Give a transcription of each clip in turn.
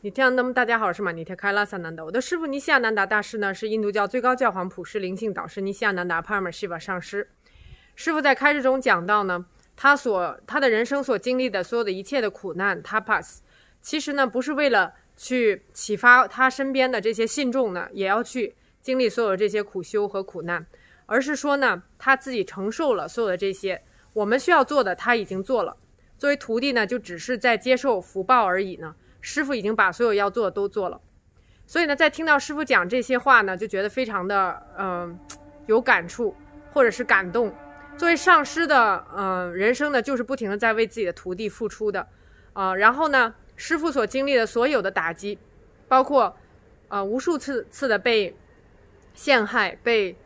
你听，那么大家好，我是玛尼特开拉萨南达。我的师傅尼西亚南达大师呢，是印度教最高教皇、普世灵性导师尼西亚南达帕尔马西瓦上师。师傅在开始中讲到呢，他所他的人生所经历的所有的一切的苦难 tapas，其实呢不是为了去启发他身边的这些信众呢，也要去经历所有这些苦修和苦难，而是说呢，他自己承受了所有的这些。我们需要做的他已经做了，作为徒弟呢，就只是在接受福报而已呢。师傅已经把所有要做的都做了，所以呢，在听到师傅讲这些话呢，就觉得非常的嗯有感触，或者是感动。作为上师的嗯，人生呢，就是不停的在为自己的徒弟付出的啊。然后呢，师傅所经历的所有的打击，包括呃无数次次的被陷害、被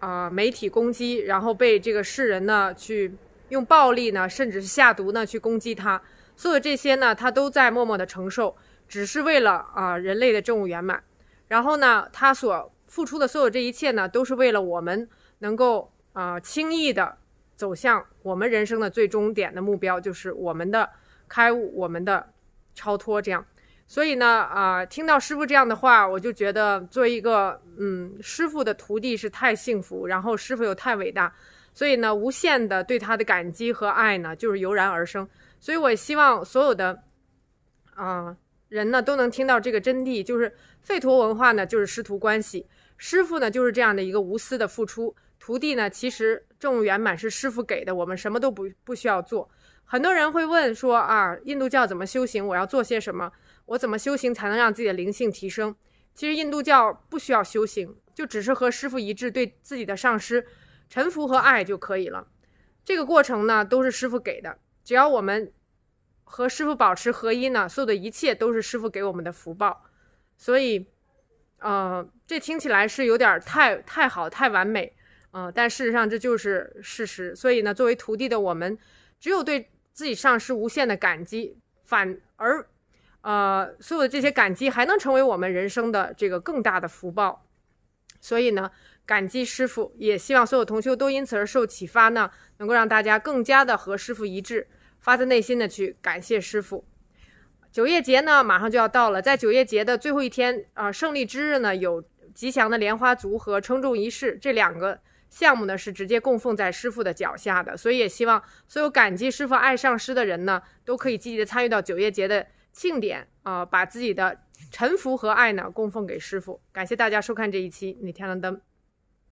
啊媒体攻击，然后被这个世人呢去用暴力呢，甚至是下毒呢去攻击他。所有这些呢，他都在默默的承受，只是为了啊人类的政务圆满。然后呢，他所付出的所有这一切呢，都是为了我们能够啊轻易的走向我们人生的最终点的目标，就是我们的开悟，我们的超脱。这样，所以呢啊，听到师傅这样的话，我就觉得作为一个嗯师傅的徒弟是太幸福，然后师傅又太伟大。所以呢，无限的对他的感激和爱呢，就是油然而生。所以我希望所有的，啊人呢，都能听到这个真谛，就是吠陀文化呢，就是师徒关系，师傅呢，就是这样的一个无私的付出，徒弟呢，其实正务圆满是师傅给的，我们什么都不不需要做。很多人会问说啊，印度教怎么修行？我要做些什么？我怎么修行才能让自己的灵性提升？其实印度教不需要修行，就只是和师傅一致，对自己的上师。臣服和爱就可以了，这个过程呢都是师傅给的。只要我们和师傅保持合一呢，所有的一切都是师傅给我们的福报。所以，呃，这听起来是有点太太好太完美，嗯，但事实上这就是事实。所以呢，作为徒弟的我们，只有对自己上师无限的感激，反而，呃，所有的这些感激还能成为我们人生的这个更大的福报。所以呢，感激师傅，也希望所有同修都因此而受启发呢，能够让大家更加的和师傅一致，发自内心的去感谢师傅。九月节呢，马上就要到了，在九月节的最后一天啊，胜利之日呢，有吉祥的莲花足和称重仪式这两个项目呢，是直接供奉在师傅的脚下的，所以也希望所有感激师傅、爱上师的人呢，都可以积极的参与到九月节的庆典啊，把自己的。臣服和爱呢，供奉给师傅。感谢大家收看这一期《你天的灯》。